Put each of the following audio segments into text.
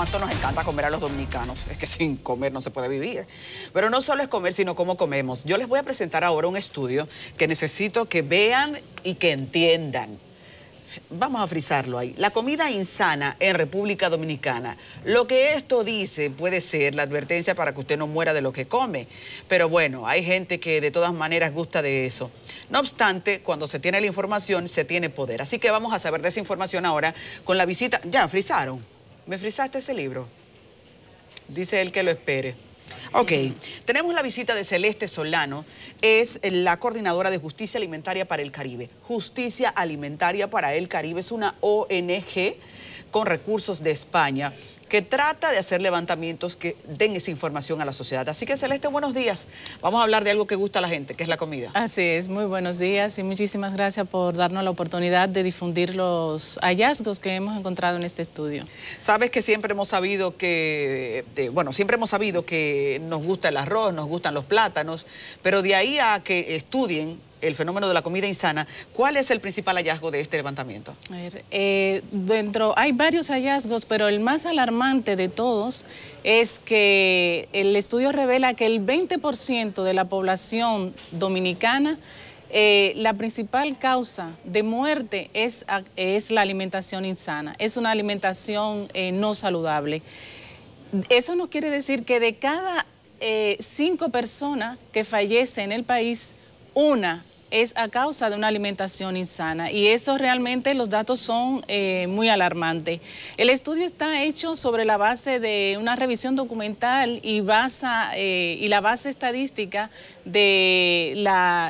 cuánto nos encanta comer a los dominicanos. Es que sin comer no se puede vivir. Pero no solo es comer, sino cómo comemos. Yo les voy a presentar ahora un estudio que necesito que vean y que entiendan. Vamos a frisarlo ahí. La comida insana en República Dominicana. Lo que esto dice puede ser la advertencia para que usted no muera de lo que come. Pero bueno, hay gente que de todas maneras gusta de eso. No obstante, cuando se tiene la información, se tiene poder. Así que vamos a saber de esa información ahora con la visita. Ya, frisaron. Me frisaste ese libro. Dice él que lo espere. Ok, tenemos la visita de Celeste Solano, es la coordinadora de Justicia Alimentaria para el Caribe. Justicia Alimentaria para el Caribe es una ONG con recursos de España que trata de hacer levantamientos que den esa información a la sociedad. Así que Celeste, buenos días. Vamos a hablar de algo que gusta a la gente, que es la comida. Así es, muy buenos días y muchísimas gracias por darnos la oportunidad de difundir los hallazgos que hemos encontrado en este estudio. Sabes que siempre hemos sabido que, eh, bueno, siempre hemos sabido que nos gusta el arroz, nos gustan los plátanos, pero de ahí a que estudien el fenómeno de la comida insana, ¿cuál es el principal hallazgo de este levantamiento? A ver, eh, dentro hay varios hallazgos, pero el más alarmante de todos es que el estudio revela que el 20% de la población dominicana eh, la principal causa de muerte es, es, la alimentación insana, es una alimentación eh, no saludable. Eso no quiere decir que de cada cinco personas que fallecen en el país, una es a causa de una alimentación insana y eso realmente los datos son eh, muy alarmantes. El estudio está hecho sobre la base de una revisión documental y, basa, eh, y la base estadística de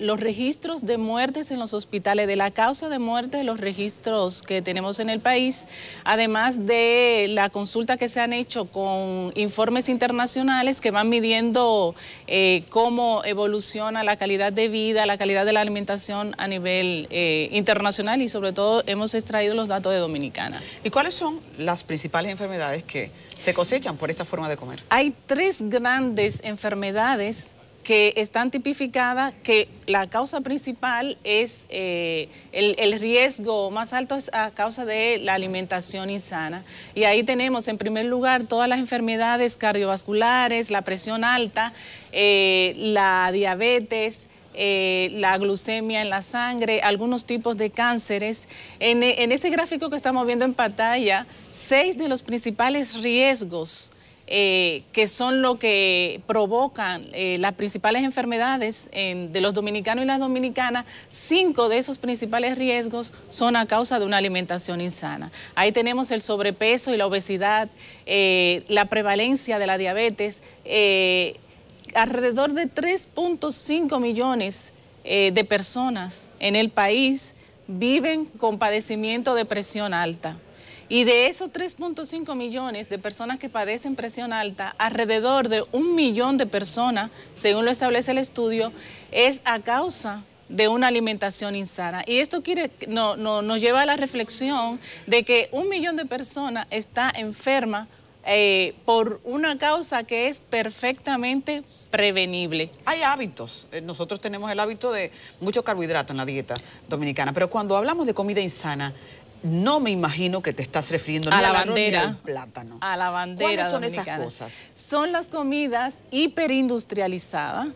los registros de muertes en los hospitales, de la causa de muerte, los registros que tenemos en el país, además de la consulta que se han hecho con informes internacionales que van midiendo eh, cómo evoluciona la calidad de vida, la calidad de la alimentación a nivel eh, internacional y sobre todo hemos extraído los datos de Dominicana. ¿Y cuáles son las principales enfermedades que se cosechan por esta forma de comer? Hay tres grandes enfermedades que están tipificadas, que la causa principal es eh, el, riesgo más alto a causa de la alimentación insana. Y ahí tenemos en primer lugar todas las enfermedades cardiovasculares, la presión alta, eh, la diabetes, eh, la glucemia en la sangre, algunos tipos de cánceres. E, en, ese gráfico que estamos viendo en pantalla, seis de los principales riesgos eh, que son lo que provocan eh, las principales enfermedades de los dominicanos y las dominicanas, cinco de esos principales riesgos son a causa de una alimentación insana. Ahí tenemos el sobrepeso y la obesidad, la prevalencia de la diabetes, alrededor de 3.5 millones eh, de personas en el país viven con padecimiento de presión alta. Y de esos 3.5 millones de personas que padecen presión alta, alrededor de un millón de personas, según lo establece el estudio, es a causa de una alimentación insana. Y esto quiere, no, nos lleva a la reflexión de que un millón de personas está enferma eh, por una causa que es perfectamente prevenible? Hay hábitos. Eh, nosotros tenemos el hábito de mucho carbohidrato en la dieta dominicana, pero cuando hablamos de comida insana, no me imagino que te estás refiriendo a la bandera, ni plátano. A la bandera. son esas cosas? Son las comidas hiperindustrializadas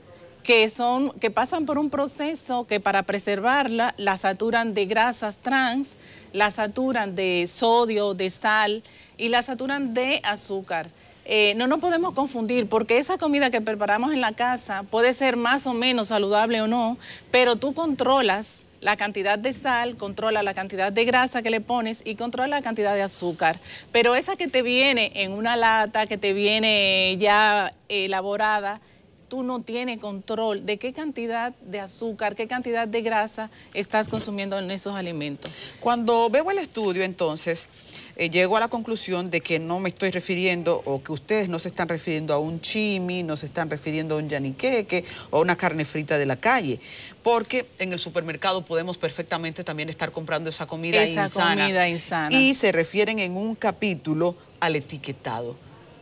que son que pasan por un proceso que para preservarla la saturan de grasas trans, la saturan de sodio, de sal y la saturan de azúcar. Eh, no nos podemos confundir porque esa comida que preparamos en la casa puede ser más o menos saludable o no, pero tú controlas la cantidad de sal, controla la cantidad de grasa que le pones y controla la cantidad de azúcar. Pero esa que te viene en una lata, que te viene ya eh, elaborada, tú no tienes control de qué cantidad de azúcar, qué cantidad de grasa estás consumiendo en esos alimentos. Cuando veo el estudio, entonces, eh, llego a la conclusión de que no me estoy refiriendo o que ustedes no se están refiriendo a un chimi, no se están refiriendo a un yaniqueque o a una carne frita de la calle, porque en el supermercado podemos perfectamente también estar comprando esa comida, insana, insana. Y se refieren en un capítulo al etiquetado.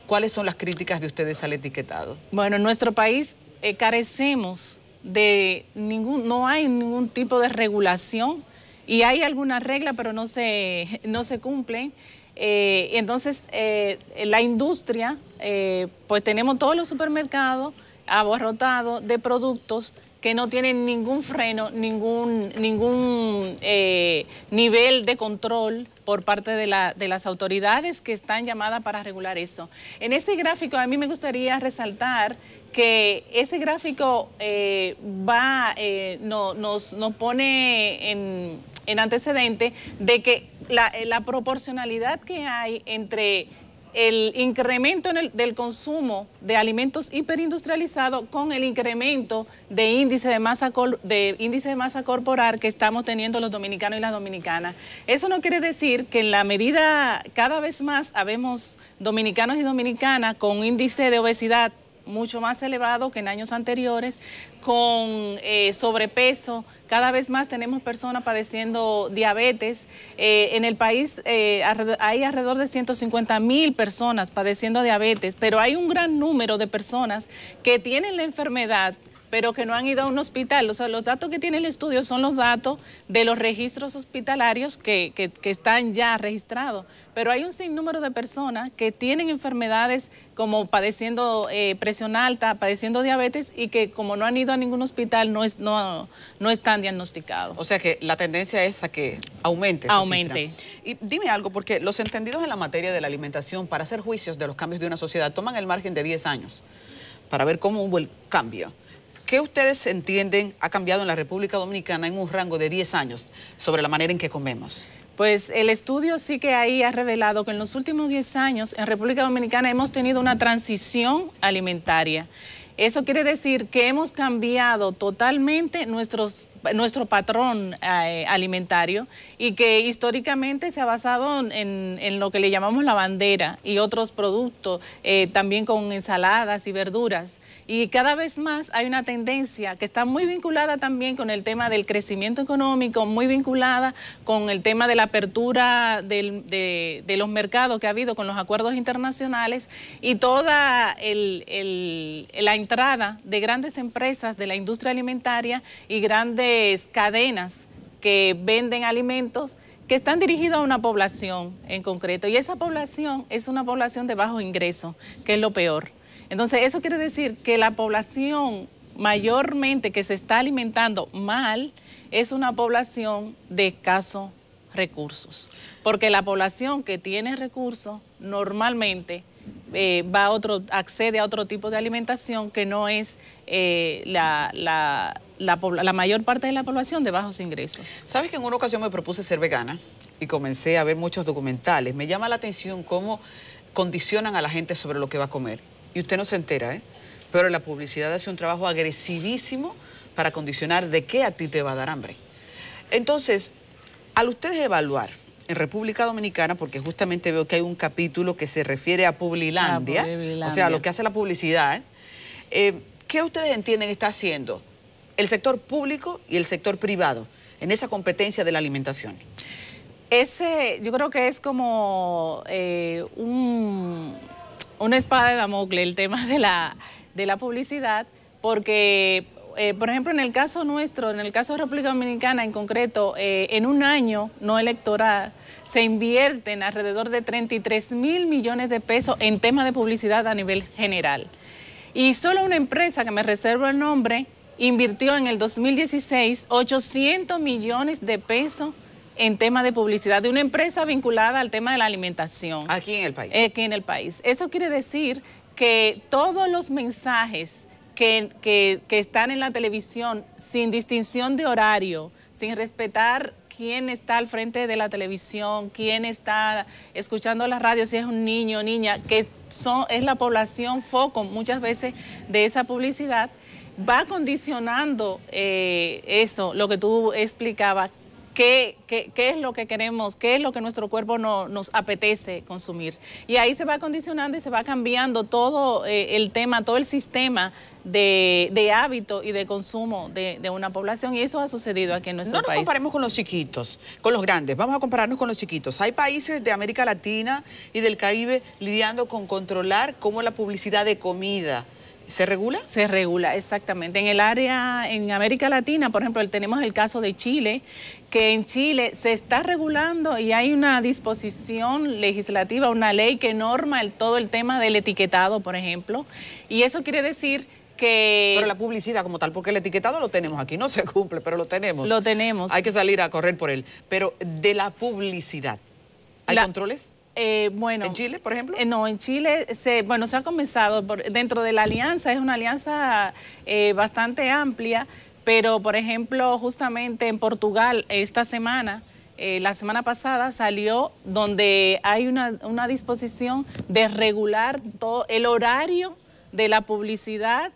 ¿Cuáles son las críticas de ustedes al etiquetado? Bueno, en nuestro país eh, carecemos de ningún, no hay ningún tipo de regulación y hay alguna regla, pero no se, no se cumplen. Eh, entonces, eh, la industria, eh, pues tenemos todos los supermercados abarrotados de productos que no tienen ningún freno, ningún, ningún nivel de control por parte de, la, de las autoridades que están llamadas para regular eso. En ese gráfico a mí me gustaría resaltar que ese gráfico va, nos, nos, pone en, en antecedente de que eh, la, proporcionalidad que hay entre el incremento del consumo de alimentos hiperindustrializados con el incremento de índice de, masa de índice de masa corporal que estamos teniendo los dominicanos y las dominicanas. Eso no quiere decir que en la medida cada vez más habemos dominicanos y dominicanas con índice de obesidad mucho más elevado que en años anteriores, con eh, sobrepeso. Cada vez más tenemos personas padeciendo diabetes. Eh, en el país eh, hay alrededor de 150 mil personas padeciendo diabetes, pero hay un gran número de personas que tienen la enfermedad pero que no han ido a un hospital. O sea, los datos que tiene el estudio son los datos de los registros hospitalarios que, están ya registrados. Pero hay un sinnúmero de personas que tienen enfermedades como padeciendo eh, presión alta, padeciendo diabetes y que como no han ido a ningún hospital no, no, no están diagnosticados. O sea que la tendencia es a que aumente. aumente. Y dime algo, porque los entendidos en la materia de la alimentación para hacer juicios de los cambios de una sociedad toman el margen de 10 años para ver cómo hubo el cambio. ¿Qué ustedes entienden ha cambiado en la República Dominicana en un rango de 10 años sobre la manera en que comemos? Pues el estudio sí que ahí ha revelado que en los últimos 10 años en República Dominicana hemos tenido una transición alimentaria. Eso quiere decir que hemos cambiado totalmente nuestros nuestro patrón eh, alimentario y que históricamente se ha basado en, lo que le llamamos la bandera y otros productos, eh, también con ensaladas y verduras. Y cada vez más hay una tendencia que está muy vinculada también con el tema del crecimiento económico, muy vinculada con el tema de la apertura de, los mercados que ha habido con los acuerdos internacionales y toda la entrada de grandes empresas de la industria alimentaria y grandes cadenas que venden alimentos que están dirigidos a una población en concreto. Y esa población es una población de bajo ingreso, que es lo peor. Entonces, eso quiere decir que la población mayormente que se está alimentando mal es una población de escasos recursos. Porque la población que tiene recursos normalmente eh, va a otro, accede a otro tipo de alimentación que no es eh, la la, mayor parte de la población de bajos ingresos. Sabes que en una ocasión me propuse ser vegana y comencé a ver muchos documentales. Me llama la atención cómo condicionan a la gente sobre lo que va a comer. Y usted no se entera, ¿eh? Pero la publicidad hace un trabajo agresivísimo para condicionar de qué a ti te va a dar hambre. Entonces, al ustedes evaluar en República Dominicana, porque justamente veo que hay un capítulo que se refiere a Publilandia, ah, o sea, lo que hace la publicidad, ¿eh? ¿eh? qué ustedes entienden está haciendo el sector público y el sector privado en esa competencia de la alimentación? Ese, yo creo que es como eh, un, una espada de Damocles el tema de la, de la publicidad, porque, eh, por ejemplo, en el caso nuestro, en el caso de República Dominicana en concreto, eh, en un año no electoral se invierten alrededor de 33 mil millones de pesos en temas de publicidad a nivel general. Y solo una empresa que me reservo el nombre, invirtió en el 2016 800 millones de pesos en tema de publicidad de una empresa vinculada al tema de la alimentación. Aquí en el país. Eh, aquí en el país. Eso quiere decir que todos los mensajes que, que están en la televisión sin distinción de horario, sin respetar quién está al frente de la televisión, quién está escuchando la radio, si es un niño o niña, que son, es la población foco muchas veces de esa publicidad, va condicionando eh, eso, lo que tú explicabas, Qué, qué, qué, es lo que queremos, qué es lo que nuestro cuerpo no, nos apetece consumir. Y ahí se va condicionando y se va cambiando todo eh, el tema, todo el sistema de, hábito y de consumo de, una población. Y eso ha sucedido aquí en nuestro país. No nos comparemos con los chiquitos, con los grandes. Vamos a compararnos con los chiquitos. Hay países de América Latina y del Caribe lidiando con controlar cómo la publicidad de comida ¿Se regula? Se regula, exactamente. En el área, en América Latina, por ejemplo, tenemos el caso de Chile, que en Chile se está regulando y hay una disposición legislativa, una ley que norma todo el tema del etiquetado, por ejemplo. Y eso quiere decir que... Pero la publicidad como tal, porque el etiquetado lo tenemos aquí, no se cumple, pero lo tenemos. Lo tenemos. Hay que salir a correr por él. Pero de la publicidad, ¿hay controles? Eh, bueno, ¿En Chile, por ejemplo? Eh, no, en Chile se, bueno, se ha comenzado dentro de la alianza, es una alianza eh, bastante amplia, pero por ejemplo, justamente en Portugal esta semana, la semana pasada salió donde hay una, disposición de regular todo el horario de la publicidad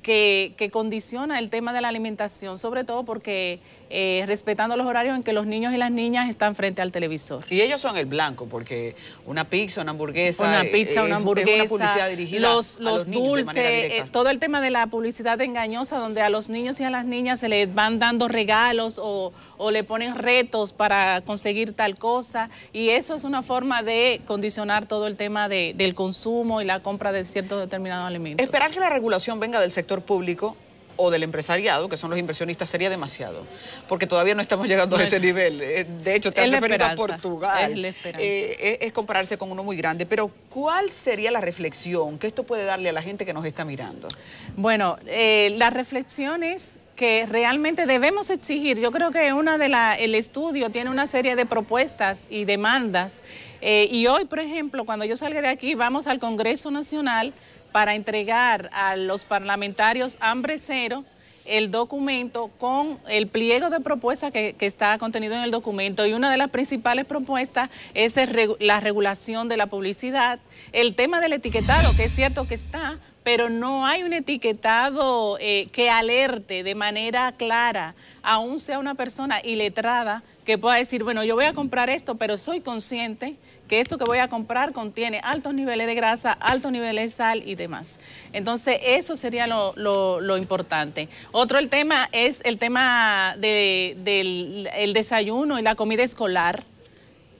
que, que condiciona el tema de la alimentación, sobre todo porque eh, respetando los horarios en que los niños y las niñas están frente al televisor. Y ellos son el blanco, porque una pizza, una hamburguesa. Una eh, pizza, una hamburguesa. publicidad dirigida los, dulces, eh, todo el tema de la publicidad engañosa, donde a los niños y a las niñas se les van dando regalos o, o le ponen retos para conseguir tal cosa. Y eso es una forma de condicionar todo el tema de, del consumo y la compra de ciertos determinados alimentos. Esperar que la regulación venga del sector público o del empresariado, que son los inversionistas, sería demasiado, porque todavía no estamos llegando a ese nivel. Eh, de hecho, te has a Portugal. Eh, es, compararse con uno muy grande. Pero, ¿cuál sería la reflexión que esto puede darle a la gente que nos está mirando? Bueno, eh, la reflexión es que realmente debemos exigir. Yo creo que una de la, el estudio tiene una serie de propuestas y demandas. y hoy, por ejemplo, cuando yo salga de aquí, vamos al Congreso Nacional para entregar a los parlamentarios hambre cero el documento con el pliego de propuestas que, está contenido en el documento y una de las principales propuestas es la regulación de la publicidad, el tema del etiquetado, que es cierto que está, pero no hay un etiquetado eh, que alerte de manera clara, aún sea una persona iletrada, que pueda decir, bueno, yo voy a comprar esto, pero soy consciente que esto que voy a comprar contiene altos niveles de grasa, altos niveles de sal y demás. Entonces, eso sería lo, importante. Otro el tema es el tema del desayuno y la comida escolar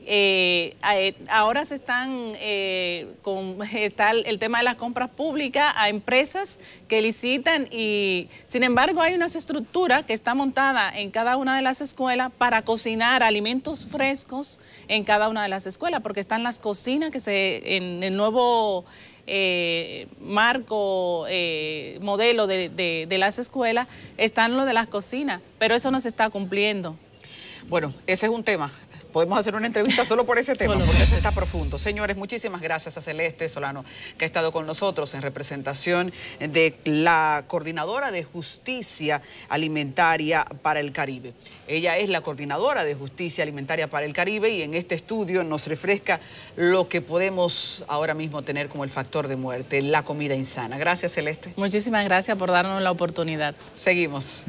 eh, eh, ahora se están eh, con está el, tema de las compras públicas a empresas que licitan y sin embargo hay una estructura que está montada en cada una de las escuelas para cocinar alimentos frescos en cada una de las escuelas porque están las cocinas que se en el nuevo marco, modelo de, de las escuelas, están lo de las cocinas, pero eso no se está cumpliendo. Bueno, ese es un tema podemos hacer una entrevista solo por ese tema, porque eso está profundo. Señores, muchísimas gracias a Celeste Solano, que ha estado con nosotros en representación de la coordinadora de justicia alimentaria para el Caribe. Ella es la coordinadora de justicia alimentaria para el Caribe y en este estudio nos refresca lo que podemos ahora mismo tener como el factor de muerte, la comida insana. Gracias, Celeste. Muchísimas gracias por darnos la oportunidad. Seguimos.